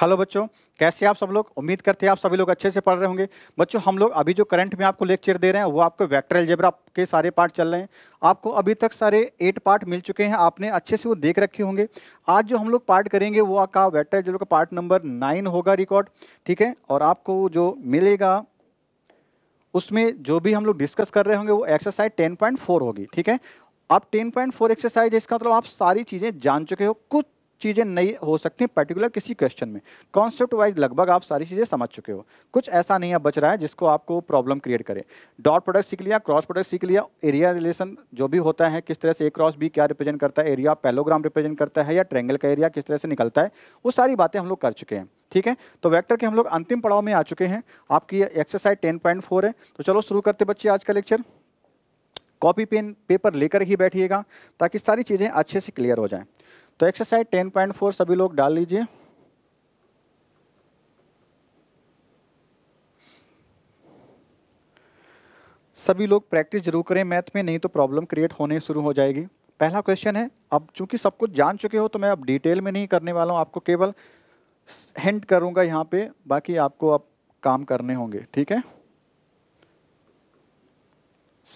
Hello बच्चों कैसे आप सब लोग उम्मीद करते हैं आप सभी लोग अच्छे से पढ़ रहे होंगे बच्चों हम लोग अभी जो करंट में आपको लेक्चर दे रहे हैं वो आपको वेक्टर एल्जेब्रा के सारे पार्ट चल रहे हैं आपको अभी तक सारे एट पार्ट मिल चुके हैं आपने अच्छे से वो देख रखे होंगे आज जो हम लोग पार्ट करेंगे वो आपका वैक्टर एल्जेब्रा का पार्ट नंबर नाइन होगा रिकॉर्ड ठीक है और आपको जो मिलेगा उसमें जो भी हम लोग डिस्कस कर रहे होंगे वो एक्सरसाइज टेन पॉइंट फोर होगी ठीक है आप टेन पॉइंट फोर एक्सरसाइज इसका मतलब आप सारी चीज़ें जान चुके हो कुछ चीज़ें नई हो सकती हैं पर्टिकुलर किसी क्वेश्चन में कॉन्सेप्ट वाइज लगभग आप सारी चीज़ें समझ चुके हो कुछ ऐसा नहीं है बच रहा है जिसको आपको प्रॉब्लम क्रिएट करे डॉट प्रोडक्ट सीख लिया क्रॉस प्रोडक्ट सीख लिया एरिया रिलेशन जो भी होता है किस तरह से ए क्रॉस बी क्या रिप्रेजेंट करता है एरिया पैलोग्राम रिप्रेजेंट करता है या ट्रेंगल का एरिया किस तरह से निकलता है वो सारी बातें हम लोग कर चुके हैं ठीक है तो वैक्टर के हम लोग अंतिम पड़ाव में आ चुके हैं आपकी एक्सरसाइज टेन पॉइंट फोर है तो चलो शुरू करते बच्चे आज का लेक्चर कॉपी पेन पेपर लेकर ही बैठिएगा ताकि सारी चीज़ें अच्छे से क्लियर हो जाएँ तो एक्सरसाइज टेन पॉइंट फोर सभी लोग डाल लीजिए सभी लोग प्रैक्टिस जरूर करें मैथ में नहीं तो प्रॉब्लम क्रिएट होने शुरू हो जाएगी पहला क्वेश्चन है अब चूंकि सब कुछ जान चुके हो तो मैं अब डिटेल में नहीं करने वाला हूँ आपको केवल हिंट करूंगा यहाँ पे बाकी आपको अब काम करने होंगे ठीक है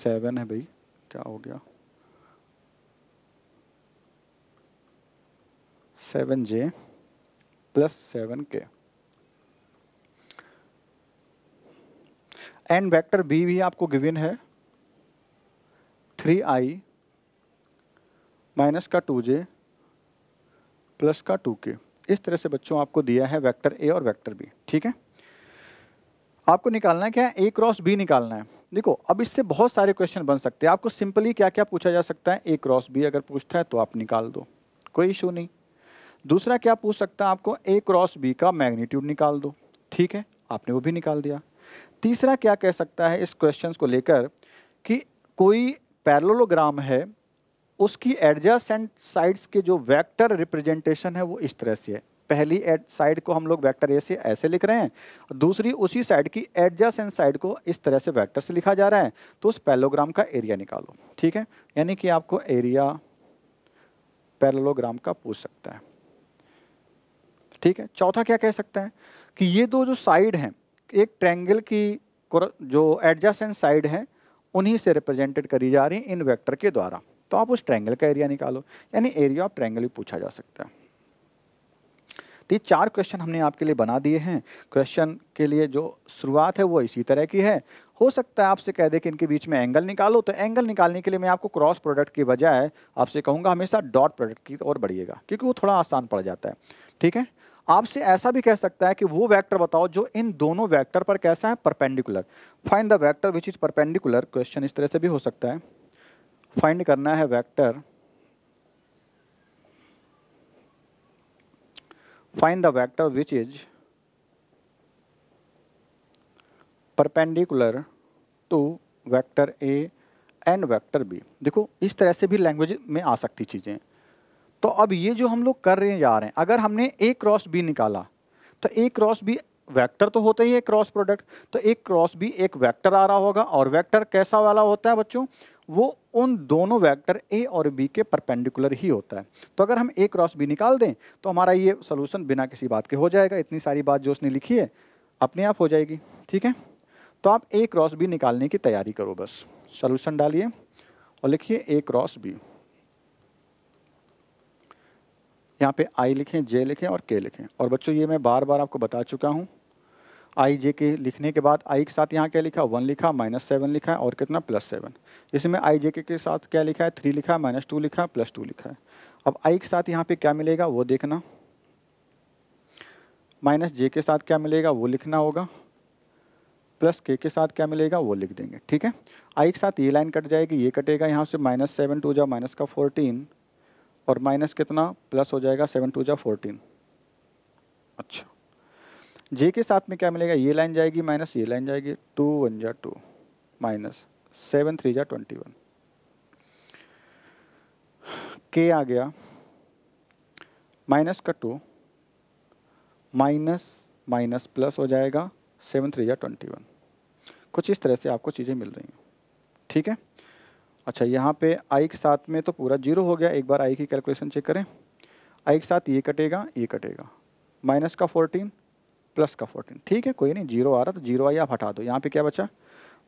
सेवन है भाई क्या हो गया seven J plus seven K and vector B भी आपको गिवन है थ्री आई माइनस का टू जे प्लस का टू के इस तरह से बच्चों आपको दिया है वेक्टर ए और वेक्टर बी ठीक है आपको निकालना है क्या है ए क्रॉस बी निकालना है देखो अब इससे बहुत सारे क्वेश्चन बन सकते हैं आपको सिंपली क्या क्या पूछा जा सकता है ए क्रॉस बी अगर पूछता है तो आप निकाल दो कोई इशू नहीं दूसरा क्या पूछ सकता है आपको ए क्रॉस बी का मैग्नीट्यूड निकाल दो ठीक है आपने वो भी निकाल दिया तीसरा क्या कह सकता है इस क्वेश्चन को लेकर कि कोई पैरलोलोग्राम है उसकी एडजस्टेंट साइड्स के जो वेक्टर रिप्रेजेंटेशन है वो इस तरह से है पहली एड साइड को हम लोग वेक्टर ए से ऐसे लिख रहे हैं और दूसरी उसी साइड की एडजस्टेंट साइड को इस तरह से वेक्टर से लिखा जा रहा है तो उस पैलोग्राम का एरिया निकालो ठीक है यानी कि आपको एरिया पैरलोग्राम का पूछ सकता है ठीक है चौथा क्या कह सकते हैं कि ये दो जो साइड हैं एक ट्रैंगल की जो एडजस्टेंट साइड हैं उन्हीं से रिप्रेजेंटेड करी जा रही इन वेक्टर के द्वारा तो आप उस ट्रैंगल का एरिया निकालो यानी एरिया ऑफ ट्रैंगल भी पूछा जा सकता है तो ये चार क्वेश्चन हमने आपके लिए बना दिए हैं क्वेश्चन के लिए जो शुरुआत है वो इसी तरह की है हो सकता है आपसे कह दे कि इनके बीच में एंगल निकालो तो एंगल निकालने के लिए मैं आपको क्रॉस प्रोडक्ट की बजाय आपसे कहूँगा हमेशा डॉट प्रोडक्ट की ओर बढ़िएगा क्योंकि वो थोड़ा आसान पड़ जाता है ठीक है आपसे ऐसा भी कह सकता है कि वो वेक्टर बताओ जो इन दोनों वेक्टर पर कैसा है perpendicular find the vector which is perpendicular question इस तरह से भी हो सकता है फाइंड करना है vector find the vector which is perpendicular to vector A and vector B देखो इस तरह से भी लैंग्वेज में आ सकती चीज़ें तो अब ये जो हम लोग कर रहे जा रहे हैं अगर हमने ए क्रॉस बी निकाला तो ए क्रॉस बी वेक्टर तो होता ही है क्रॉस प्रोडक्ट तो एक क्रॉस बी एक वेक्टर आ रहा होगा और वेक्टर कैसा वाला होता है बच्चों वो उन दोनों वेक्टर ए और बी के परपेंडिकुलर ही होता है तो अगर हम ए क्रॉस बी निकाल दें तो हमारा ये सोलूसन बिना किसी बात के हो जाएगा इतनी सारी बात जो उसने लिखी है अपने आप हो जाएगी ठीक है तो आप ए क्रॉस बी निकालने की तैयारी करो बस सोलूसन डालिए और लिखिए ए क्रॉस बी यहाँ पे आई लिखें जे लिखें और के लिखें और बच्चों ये मैं बार बार आपको बता चुका हूँ आई जे के लिखने के बाद आई के साथ यहाँ क्या लिखा वन लिखा माइनस सेवन लिखा है और कितना प्लस सेवन इसमें आई जे के, के साथ क्या लिखा है थ्री लिखा है माइनस टू लिखा है प्लस टू लिखा है अब आई के साथ यहाँ पे क्या मिलेगा वो देखना माइनस जे के साथ क्या मिलेगा वो लिखना होगा प्लस के के साथ क्या मिलेगा वो लिख देंगे ठीक है आई के साथ ये लाइन कट जाएगी ये कटेगा यहाँ से माइनस सेवन टू जाओ माइनस का फोर्टीन और माइनस कितना प्लस हो जाएगा सेवन टू जा फोर्टीन अच्छा जे के साथ में क्या मिलेगा ये लाइन जाएगी माइनस ये लाइन जाएगी टू वन जा टू माइनस सेवन थ्री जा ट्वेंटी वन के आ गया माइनस का टू माइनस माइनस प्लस हो जाएगा सेवन थ्री या ट्वेंटी वन कुछ इस तरह से आपको चीज़ें मिल रही हैं ठीक है अच्छा यहाँ पे आई के साथ में तो पूरा जीरो हो गया एक बार आई की कैलकुलेशन चेक करें आई के साथ ये कटेगा ये कटेगा माइनस का फोर्टीन प्लस का फोर्टीन ठीक है कोई नहीं जीरो आ रहा तो जीरो आई आप हटा दो यहाँ पे क्या बचा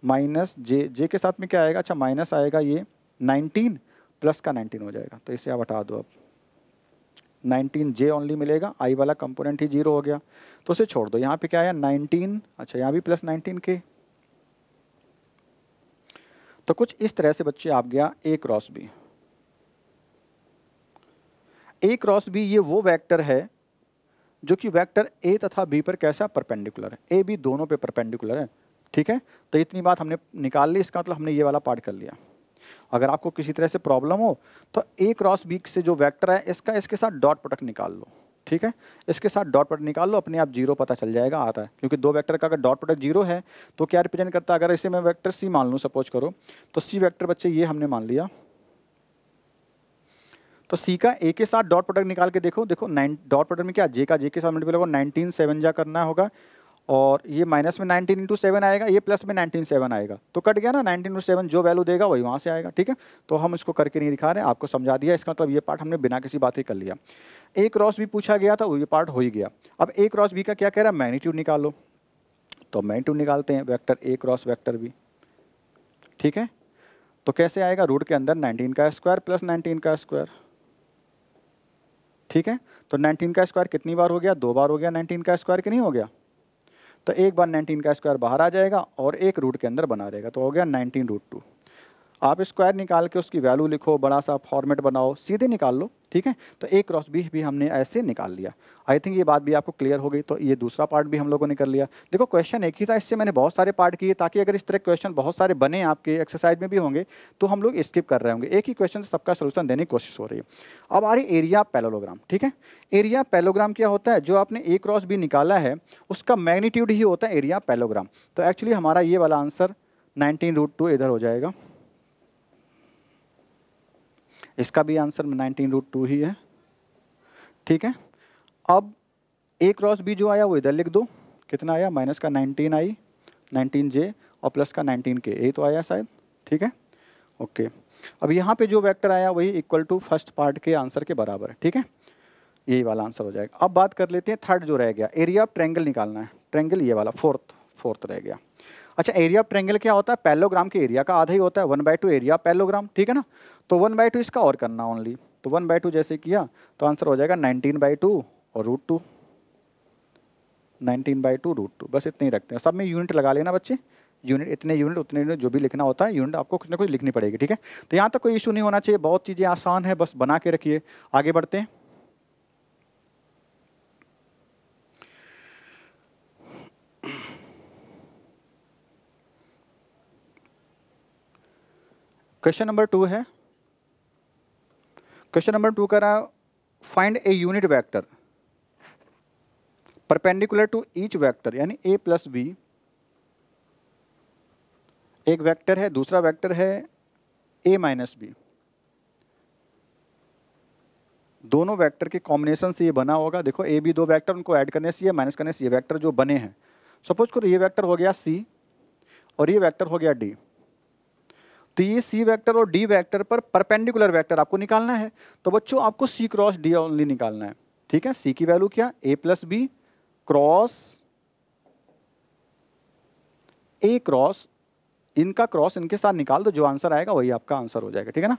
माइनस जे जे के साथ में क्या आएगा अच्छा माइनस आएगा ये नाइनटीन प्लस का नाइनटीन हो जाएगा तो इसे आप हटा दो अब नाइनटीन जे ओनली मिलेगा आई वाला कंपोनेंट ही जीरो हो गया तो उसे छोड़ दो यहाँ पे क्या आया नाइनटीन अच्छा यहाँ भी प्लस नाइनटीन के तो कुछ इस तरह से बच्चे आप गया A cross B A cross B ये वो वेक्टर है जो कि वेक्टर ए तथा बी पर कैसा परपेंडिकुलर है ए बी दोनों पे परपेंडिकुलर है ठीक है तो इतनी बात हमने निकाल ली इसका मतलब हमने ये वाला पार्ट कर लिया अगर आपको किसी तरह से प्रॉब्लम हो तो ए क्रॉस बी से जो वैक्टर है इसका इसके साथ डॉट प्रोडक्ट निकाल लो ठीक है इसके साथ डॉट प्रोडक्ट निकाल लो अपने आप जीरो पता चल जाएगा आता है क्योंकि दो वेक्टर का अगर डॉट प्रोडक्ट जीरो है तो क्या रिप्रेजेंट करता है अगर इसे मैं वेक्टर सी मान लूँ सपोज करो तो सी वेक्टर बच्चे ये हमने मान लिया तो सी का ए के साथ डॉट प्रोडक्ट निकाल के देखो देखो नाइन डॉट प्रोडक्ट में क्या जे का जे के साथ मल्टीपल होगा नाइनटीन सेवन जा करना होगा और ये माइनस में नाइनटीन इंटू सेवन आएगा ये प्लस में नाइनटीन सेवन आएगा तो कट गया ना नाइनटीन इंटू सेवन जो वैल्यू देगा वही वहाँ से आएगा ठीक है तो हम इसको करके नहीं दिखा रहे हैं आपको समझा दिया इसका मतलब ये पार्ट हमने बिना किसी बात ही कर लिया ए क्रॉस भी पूछा गया था वो ये पार्ट हो ही गया अब ए क्रॉस बी का क्या कह रहा है मैग्नीट्यूड निकालो तो मैग्नीट्यूड निकालते हैं vector A cross vector B ठीक है तो कैसे आएगा रूट के अंदर नाइनटीन का स्क्वायर प्लस नाइनटीन का स्क्वायर ठीक है तो नाइनटीन का स्क्वायर कितनी बार हो गया दो बार हो गया नाइनटीन का स्क्वायर कि नहीं हो गया तो एक बार नाइनटीन का स्क्वायर बाहर आ जाएगा और एक रूट के अंदर बना रहेगा तो हो गया 19 रूट टू आप स्क्वायर निकाल के उसकी वैल्यू लिखो बड़ा सा फॉर्मेट बनाओ सीधे निकाल लो ठीक है तो ए क्रॉस बी भी हमने ऐसे निकाल लिया आई थिंक ये बात भी आपको क्लियर हो गई तो ये दूसरा पार्ट भी हम लोगों ने कर लिया देखो क्वेश्चन एक ही था इससे मैंने बहुत सारे पार्ट किए ताकि अगर इस तरह क्वेश्चन बहुत सारे बने आपके एक्सरसाइज में भी होंगे तो हम लोग स्किप कर रहे होंगे एक ही क्वेश्चन से सबका सोल्यूशन देने की कोशिश हो रही है अब आ रही एरिया पैलोग्राम ठीक है एरिया पैलोग्राम क्या होता है जो आपने ए क्रॉस बी निकाला है उसका मैग्नीट्यूड ही होता है एरिया पैलोग्राम तो एक्चुअली हमारा ये वाला आंसर नाइनटीन रूट टू इधर हो जाएगा इसका भी आंसर नाइनटीन रूट टू ही है ठीक है अब ए क्रॉस बी जो आया वो इधर लिख दो कितना आया माइनस का नाइनटीन आई नाइनटीन जे और प्लस का नाइनटीन के ए तो आया शायद ठीक है ओके अब यहाँ पे जो वेक्टर आया वही इक्वल टू फर्स्ट पार्ट के आंसर के बराबर है ठीक है यही वाला आंसर हो जाएगा अब बात कर लेते हैं थर्ड जो रह गया एरिया ऑफ ट्रेंगल निकालना है ट्रेंगल ये वाला फोर्थ फोर्थ रह गया अच्छा एरिया ऑफ ट्रेंगल क्या होता है पैलोग्राम के एरिया का आधा ही होता है one by two area parallelogram ठीक है ना तो वन बाई टू इसका और करना ओनली तो वन बाई टू जैसे किया तो आंसर हो जाएगा नाइनटीन बाई टू और root two nineteen by two root two बस इतने ही रखते हैं सब में यूनिट लगा लेना बच्चे यूनिट इतने यूनिट उतने यूनिट जो भी लिखना होता है यूनिट आपको कुछ ना कुछ लिखनी पड़ेगी ठीक है तो यहाँ तक कोई इशू नहीं होना चाहिए बहुत चीज़ें आसान है बस बना के रखिए आगे बढ़ते हैं क्वेश्चन नंबर टू है क्वेश्चन नंबर टू कह रहा है find a unit vector perpendicular to each vector यानी ए प्लस बी एक वेक्टर है दूसरा वेक्टर है ए माइनस बी दोनों वेक्टर के कॉम्बिनेशन से ये बना होगा देखो ए बी दो वेक्टर उनको ऐड करने से ये माइनस करने से ये वेक्टर जो बने हैं सपोज करो ये वेक्टर हो गया सी और ये वेक्टर हो गया डी तो ये सी वैक्टर और डी वैक्टर पर परपेंडिकुलर वैक्टर आपको निकालना है तो बच्चों आपको सी क्रॉस डी ओनली निकालना है ठीक है सी की वैल्यू क्या A plus B cross A cross इनका क्रॉस इनके साथ निकाल दो जो आंसर आएगा वही आपका आंसर हो जाएगा ठीक है ना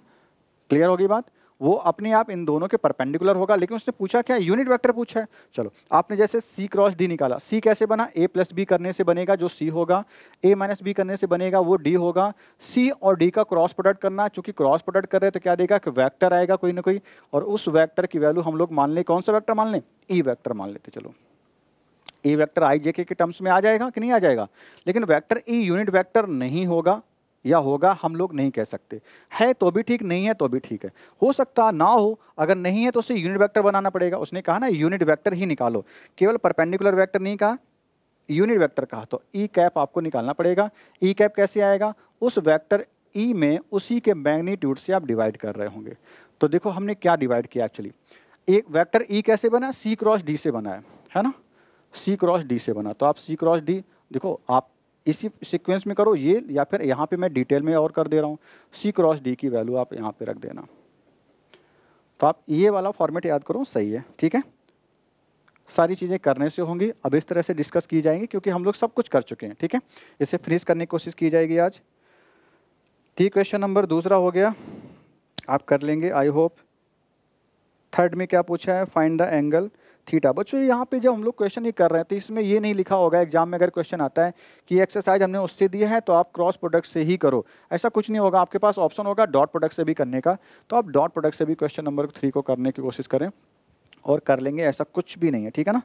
क्लियर होगी बात वो अपने आप इन दोनों के परपेंडिकुलर होगा लेकिन उसने पूछा क्या यूनिट वेक्टर पूछा है चलो आपने जैसे सी क्रॉस डी निकाला सी कैसे बना ए प्लस बी करने से बनेगा जो सी होगा ए माइनस बी करने से बनेगा वो डी होगा सी और डी का क्रॉस प्रोडक्ट करना चूंकि क्रॉस प्रोडक्ट कर रहे तो क्या देगा कि वैक्टर आएगा कोई ना कोई और उस वैक्टर की वैल्यू हम लोग मान लें कौन सा वैक्टर मान लें ई e वैक्टर मान लेते चलो ई वैक्टर आई जे के टर्म्स में आ जाएगा कि नहीं आ जाएगा लेकिन वैक्टर ई यूनिट वैक्टर नहीं होगा या होगा हम लोग नहीं कह सकते है तो भी ठीक नहीं है तो भी ठीक है हो सकता ना हो अगर नहीं है तो उसे यूनिट वेक्टर बनाना पड़ेगा उसने कहा ना यूनिट वेक्टर ही निकालो केवल परपेंडिकुलर वेक्टर नहीं कहा यूनिट वेक्टर कहा तो ई e कैप आपको निकालना पड़ेगा ई e कैप कैसे आएगा उस वैक्टर ई e में उसी के मैग्नीट्यूड से आप डिवाइड कर रहे होंगे तो देखो हमने क्या डिवाइड किया एक्चुअली एक वैक्टर ई e कैसे बना सी क्रॉस डी से बना है ना सी क्रॉस डी से बना तो आप सी क्रॉस डी देखो आप इसी सीक्वेंस में करो ये या फिर यहाँ पे मैं डिटेल में और कर दे रहा हूँ सी क्रॉस डी की वैल्यू आप यहाँ पे रख देना तो आप ये वाला फॉर्मेट याद करो सही है ठीक है सारी चीज़ें करने से होंगी अब इस तरह से डिस्कस की जाएंगी क्योंकि हम लोग सब कुछ कर चुके हैं ठीक है इसे फ्रीज करने की कोशिश की जाएगी आज ठीक क्वेश्चन नंबर दूसरा हो गया आप कर लेंगे आई होप थर्ड में क्या पूछा है फाइंड द एंगल थीटा बच्चों यहाँ पे जब हम लोग क्वेश्चन ये कर रहे हैं तो इसमें ये नहीं लिखा होगा एग्जाम में अगर क्वेश्चन आता है कि एक्सरसाइज हमने उससे दिया है तो आप क्रॉस प्रोडक्ट से ही करो ऐसा कुछ नहीं होगा आपके पास ऑप्शन होगा डॉट प्रोडक्ट से भी करने का तो आप डॉट प्रोडक्ट से भी क्वेश्चन नंबर थ्री को करने की कोशिश करें और कर लेंगे ऐसा कुछ भी नहीं है ठीक है ना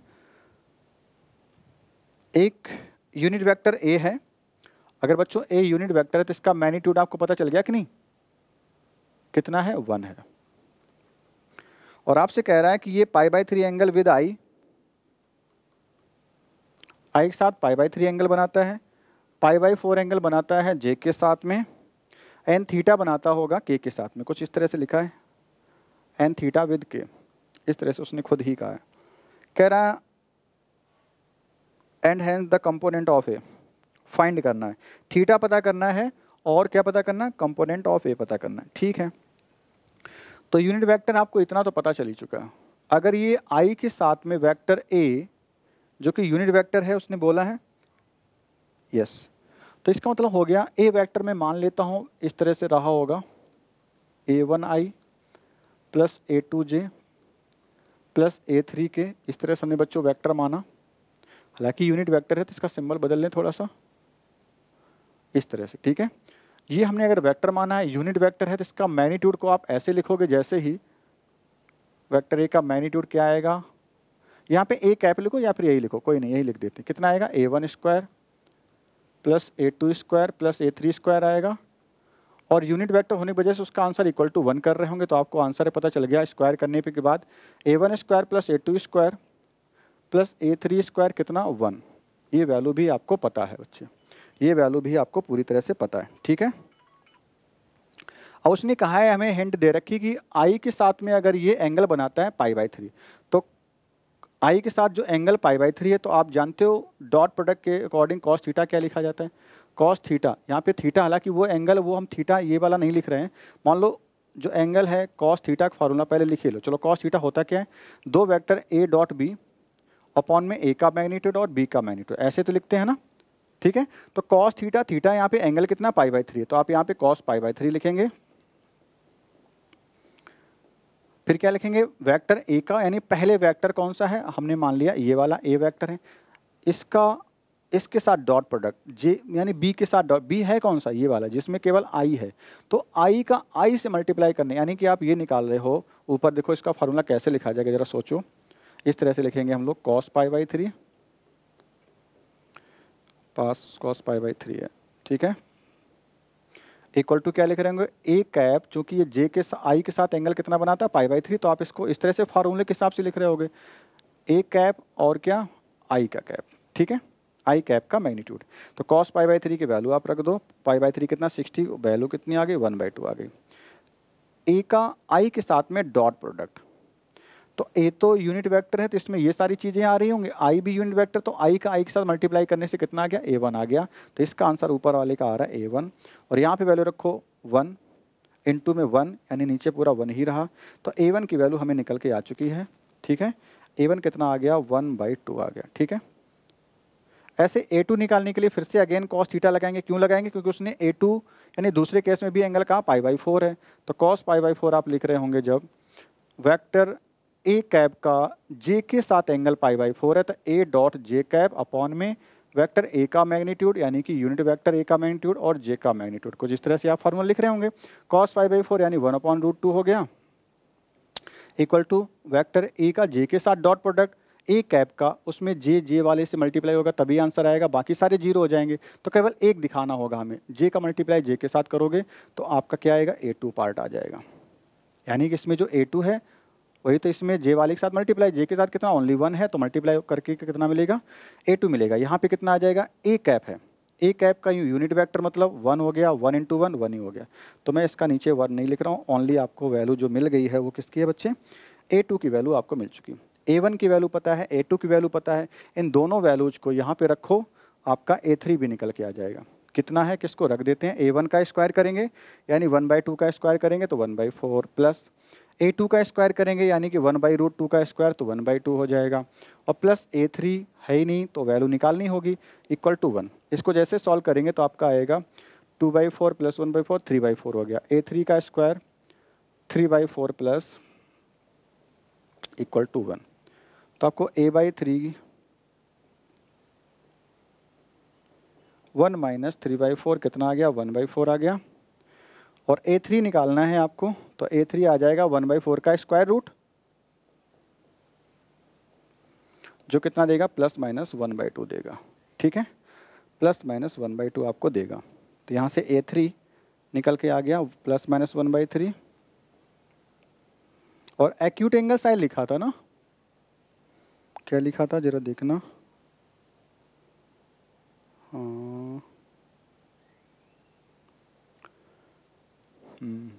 एक यूनिट वैक्टर ए है अगर बच्चों ए यूनिट वैक्टर है तो इसका मैनीट्यूड आपको पता चल गया कि नहीं कितना है वन है और आपसे कह रहा है कि ये pi by three angle with I I के साथ पाई बाई थ्री एंगल बनाता है पाई बाई फोर एंगल बनाता है जे के साथ में एन थीटा बनाता होगा के के साथ में कुछ इस तरह से लिखा है एन थीटा विद के इस तरह से उसने खुद ही कहा है कह रहा है and hand the component of A find करना है थीटा पता करना है और क्या पता करना कंपोनेंट ऑफ ए पता करना है ठीक है तो यूनिट वेक्टर आपको इतना तो पता चल ही चुका अगर ये आई के साथ में वेक्टर ए जो कि यूनिट वेक्टर है उसने बोला है यस तो इसका मतलब हो गया ए वेक्टर में मान लेता हूँ इस तरह से रहा होगा A one I plus A two J plus A three के इस तरह से हमने बच्चों वेक्टर माना हालांकि यूनिट वेक्टर है तो इसका सिंबल बदल लें थोड़ा सा इस तरह से ठीक है ये हमने अगर वेक्टर माना है यूनिट वेक्टर है तो इसका मैग्नीट्यूड को आप ऐसे लिखोगे जैसे ही वेक्टर ए का मैग्नीट्यूड क्या आएगा यहाँ पे ए कैप लिखो या फिर यही लिखो कोई नहीं यही लिख देते कितना आएगा A one square plus A two square plus A three square आएगा और यूनिट वेक्टर होने की वजह से उसका आंसर इक्वल टू वन कर रहे होंगे तो आपको आंसर पता चल गया स्क्वायर करने पे के बाद A one square plus A two square plus A three square कितना वन ये वैल्यू भी आपको पता है बच्चे ये वैल्यू भी आपको पूरी तरह से पता है ठीक है अब उसने कहा है हमें हिंट दे रखी कि आई के साथ में अगर ये एंगल बनाता है पाई बाई थ्री तो आई के साथ जो एंगल पाई बाई थ्री है तो आप जानते हो डॉट प्रोडक्ट के अकॉर्डिंग कॉस थीटा क्या लिखा जाता है कॉस थीटा यहाँ पे थीटा हालांकि वो एंगल वो हम थीटा ये वाला नहीं लिख रहे हैं मान लो जो एंगल है कॉस थीटा का फार्मूला पहले लिखे लो चलो कॉस थीटा होता क्या है दो vector A dot B upon में ए का मैग्नीट्यूड और बी का मैग्नीट्यूड ऐसे तो लिखते हैं ना ठीक है तो कॉस थीटा थीटा यहाँ पे एंगल कितना पाई बाई थ्री है तो आप यहाँ पे कॉस पाई बाई थ्री लिखेंगे फिर क्या लिखेंगे वेक्टर ए का यानी पहले वेक्टर कौन सा है हमने मान लिया ये वाला ए वेक्टर है इसका इसके साथ डॉट प्रोडक्ट जे यानी बी के साथ डॉट बी है कौन सा ये वाला जिसमें केवल आई है तो आई का आई से मल्टीप्लाई करने यानी कि आप ये निकाल रहे हो ऊपर देखो इसका फार्मूला कैसे लिखा जाएगा जरा सोचो इस तरह से लिखेंगे हम लोग कॉस पाई बाई थ्री पास कॉस पाई बाई थ्री है ठीक है इक्वल टू क्या लिख रहे होंगे ए कैप चूँकि ये जे के आई के साथ एंगल कितना बनाता है पाई बाई थ्री तो आप इसको इस तरह से फार्मूले के हिसाब से लिख रहे होंगे ए कैप और क्या आई का कैप ठीक है आई कैप का मैग्नीट्यूड तो कॉस पाई बाई थ्री की वैल्यू आप रख दो पाई बाई थ्री कितना सिक्सटी वैल्यू कितनी आ गई वन बाई टू आ गई ए का आई के साथ में डॉट प्रोडक्ट तो ए तो यूनिट वेक्टर है तो इसमें ये सारी चीज़ें आ रही होंगी आई भी यूनिट वेक्टर तो आई का आई के साथ मल्टीप्लाई करने से कितना आ गया ए वन आ गया तो इसका आंसर ऊपर वाले का आ रहा है ए वन और यहाँ पे वैल्यू रखो वन टू में वन यानी नीचे पूरा वन ही रहा तो ए वन की वैल्यू हमें निकल के आ चुकी है ठीक है ए वन कितना आ गया वन बाई टू आ गया ठीक है ऐसे ए टू निकालने के लिए फिर से अगेन कॉस थीटा लगाएंगे क्यों लगाएंगे क्योंकि उसने ए टू यानी दूसरे केस में भी एंगल कहा पाई बाई फोर है तो कॉस पाई बाई फोर आप लिख रहे होंगे जब वेक्टर ए कैब का जे के साथ एंगल पाई बाई फोर है तो A dot J cap upon में वेक्टर ए का मैग्नीट्यूड यानी कि यूनिट वेक्टर ए का मैग्नीट्यूड और जे का मैग्नीट्यूड कुछ इस तरह से आप फॉर्मूल लिख रहे होंगे कॉस फाइव बाई फोर यानी वन अपॉन रूट टू हो गया इक्वल टू वैक्टर ए का जे के साथ डॉट प्रोडक्ट ए कैप का उसमें जे जे वाले से मल्टीप्लाई होगा तभी आंसर आएगा बाकी सारे जीरो हो जाएंगे तो केवल एक दिखाना होगा हमें जे का मल्टीप्लाई जे के साथ करोगे तो आपका क्या आएगा ए टू पार्ट आ जाएगा यानी कि इसमें जो ए टू है वही तो इसमें जे वाले के साथ मल्टीप्लाई जे के साथ कितना ओनली वन है तो मल्टीप्लाई करके कितना मिलेगा ए टू मिलेगा यहाँ पे कितना आ जाएगा ए कैप है ए कैप का यूनिट वेक्टर मतलब वन हो गया वन इंटू वन वन ही हो गया तो मैं इसका नीचे वन नहीं लिख रहा हूँ ओनली आपको वैल्यू जो मिल गई है वो किसकी है बच्चे ए टू की वैल्यू आपको मिल चुकी ए वन की वैल्यू पता है ए टू की वैल्यू पता है इन दोनों वैल्यूज को यहाँ पर रखो आपका ए थ्री भी निकल के आ जाएगा कितना है किसको रख देते हैं ए वन का स्क्वायर करेंगे यानी वन बाई टू का स्क्वायर करेंगे तो one by four plus A two का स्क्वायर करेंगे यानी कि वन बाई रूट टू का स्क्वायर तो वन बाई टू हो जाएगा और प्लस ए थ्री है ही नहीं तो वैल्यू निकालनी होगी इक्वल टू वन इसको जैसे सॉल्व करेंगे तो आपका आएगा two by four plus one by four three by four हो गया ए थ्री का square three by four plus equal to one तो आपको A by three one minus three by four कितना आ गया वन बाई फोर आ गया और ए थ्री निकालना है आपको तो ए थ्री आ जाएगा वन बाई फोर का स्क्वायर रूट जो कितना देगा plus minus one by two देगा ठीक है plus minus one by two आपको देगा तो यहाँ से ए थ्री निकल के आ गया plus minus one by three और एक्यूट एंगल साइड लिखा था ना क्या लिखा था जरा देखना हाँ हम्म।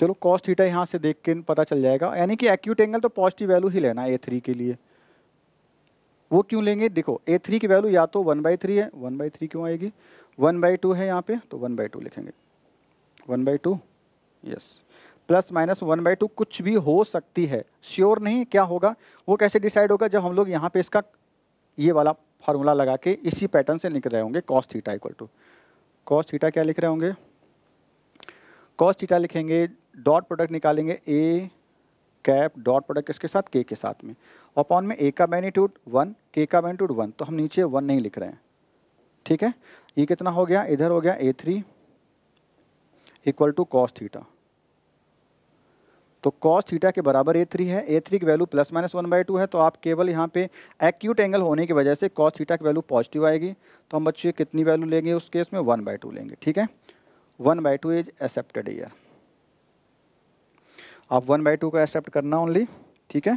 चलो कॉस्ट थीटा यहाँ से देख के पता चल जाएगा यानी कि एक्यूट एंगल तो पॉजिटिव वैल्यू ही लेना है ए थ्री के लिए वो क्यों लेंगे देखो ए थ्री की वैल्यू या तो वन बाई थ्री है वन बाई थ्री क्यों आएगी वन बाई टू है यहाँ पे तो वन बाई टू लिखेंगे one by two yes plus minus one by two कुछ भी हो सकती है श्योर नहीं क्या होगा वो कैसे डिसाइड होगा जब हम लोग यहाँ पे इसका ये वाला फार्मूला लगा के इसी पैटर्न से लिख रहे होंगे cos theta equal to cos theta क्या लिख रहे होंगे कॉस थीटा लिखेंगे डॉट प्रोडक्ट निकालेंगे ए कैप डॉट प्रोडक्ट किसके साथ के के साथ में अपॉन में ए का मैग्नीट्यूड वन के का मैग्नीट्यूड वन तो हम नीचे वन नहीं लिख रहे हैं ठीक है ये e कितना हो गया इधर हो गया A three equal to cos theta तो कॉस थीटा के बराबर ए थ्री है ए थ्री की value plus minus one by two है तो आप केवल यहाँ पे एक्यूट एंगल होने की वजह से कॉस थीटा की वैल्यू पॉजिटिव आएगी तो हम बच्चे कितनी वैल्यू लेंगे उस केस में वन बाई टू लेंगे ठीक है one by two is accepted here आप वन बाई टू का एक्सेप्ट करना ओनली ठीक है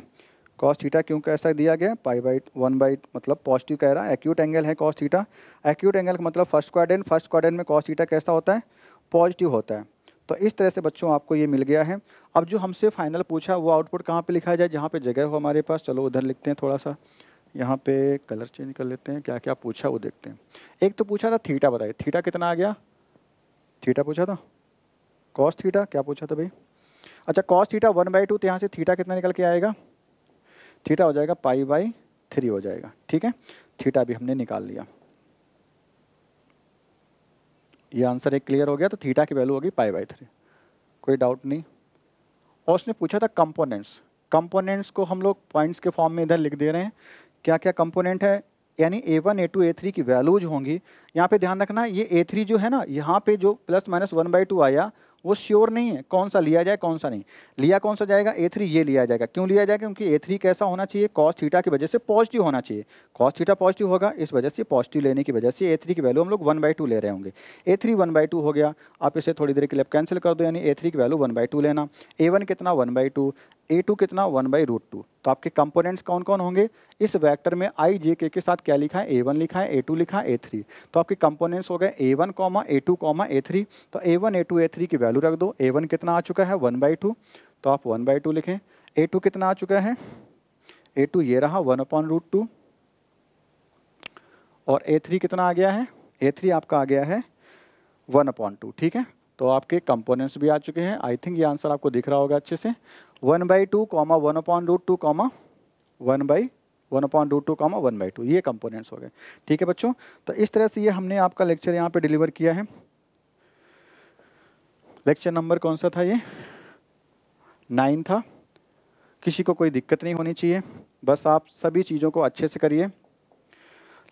कॉस थीटा क्यों कैसा दिया गया पाई बाई वन बाई मतलब पॉजिटिव कह रहा है एक्यूट एंगल है कॉस थीटा एक्यूट एंगल का मतलब फर्स्ट क्वाड्रेंट फर्स्ट क्वाड्रेंट में कॉस थीटा कैसा होता है पॉजिटिव होता है तो इस तरह से बच्चों आपको ये मिल गया है अब जो हमसे फाइनल पूछा वो आउटपुट कहाँ पे लिखा जाए जहाँ पे जगह हो हमारे पास चलो उधर लिखते हैं थोड़ा सा यहाँ पे कलर चेंज कर लेते हैं क्या क्या पूछा वो देखते हैं एक तो पूछा था थीटा बताइए थीटा कितना आ गया थीटा पूछा था कॉस थीटा क्या पूछा था भाई अच्छा cos theta one by two तो यहाँ से थीटा कितना निकल के आएगा थीटा हो जाएगा पाई बाई थ्री हो जाएगा ठीक है थीटा भी हमने निकाल लिया ये आंसर एक क्लियर हो गया तो थीटा की वैल्यू होगी पाई बाई थ्री कोई डाउट नहीं और उसने पूछा था कंपोनेंट्स कंपोनेंट्स को हम लोग पॉइंट्स के फॉर्म में इधर लिख दे रहे हैं क्या क्या कंपोनेंट है यानी A one A two A three की वैल्यूज होंगी यहाँ पे ध्यान रखना ये ए थ्री जो है ना यहाँ पे जो plus minus one by two आया वो श्योर नहीं है कौन सा लिया जाए कौन सा नहीं लिया कौन सा जाएगा ए थ्री ये लिया जाएगा क्यों लिया जाएगा क्योंकि ए थ्री कैसा होना चाहिए कॉस थीटा की वजह से पॉजिटिव होना चाहिए कॉस थीटा पॉजिटिव होगा इस वजह से पॉजिटिव लेने की वजह से ए थ्री की वैल्यू हम लोग वन बाई टू ले रहे होंगे A three one by two हो गया आप इसे थोड़ी देर के लिए कैंसिल कर दो यानी ए थ्री की वैल्यू वन बाई टू लेना ए वन कितना one by two A two कितना वन बाई रूट टू तो आपके कंपोनेंट्स कौन कौन होंगे इस वेक्टर में आई जे के के साथ क्या लिखा है ए वन लिखा है ए टू लिखा है ए थ्री तो आपके कंपोनेंट्स हो गए A one comma A two comma A three तो A one A two A three की वैल्यू रख दो ए वन कितना आ चुका है वन बाई टू तो आप वन बाई टू लिखें ए टू कितना आ चुका है ए टू ये रहा वन अपॉन रूट टू और ए थ्री कितना आ गया है ए थ्री आपका आ गया है वन अपॉन टू ठीक है तो आपके कंपोनेंट्स भी आ चुके हैं आई थिंक ये आंसर आपको दिख रहा होगा अच्छे से one by two comma one upon root two comma one by one upon root two comma one by two ये कंपोनेंट्स हो गए ठीक है बच्चों तो इस तरह से ये हमने आपका लेक्चर यहाँ पे डिलीवर किया है लेक्चर नंबर कौन सा था ये नाइन था किसी को कोई दिक्कत नहीं होनी चाहिए बस आप सभी चीज़ों को अच्छे से करिए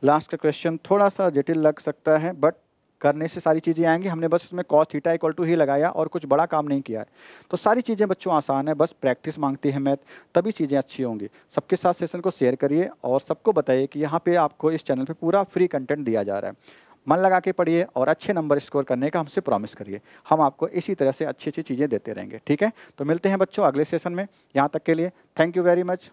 लास्ट का क्वेश्चन थोड़ा सा जटिल लग सकता है बट करने से सारी चीज़ें आएंगी हमने बस उसमें कॉस थीटा इक्वल टू ही लगाया और कुछ बड़ा काम नहीं किया है तो सारी चीज़ें बच्चों आसान है बस प्रैक्टिस मांगती है मैथ तभी चीज़ें अच्छी होंगी सबके साथ सेशन को शेयर करिए और सबको बताइए कि यहाँ पर आपको इस चैनल पर पूरा फ्री कंटेंट दिया जा रहा है मन लगा के पढ़िए और अच्छे नंबर स्कोर करने का हमसे प्रॉमिस करिए हम आपको इसी तरह से अच्छी अच्छी चीज़ें देते रहेंगे ठीक है तो मिलते हैं बच्चों अगले सेशन में यहाँ तक के लिए थैंक यू वेरी मच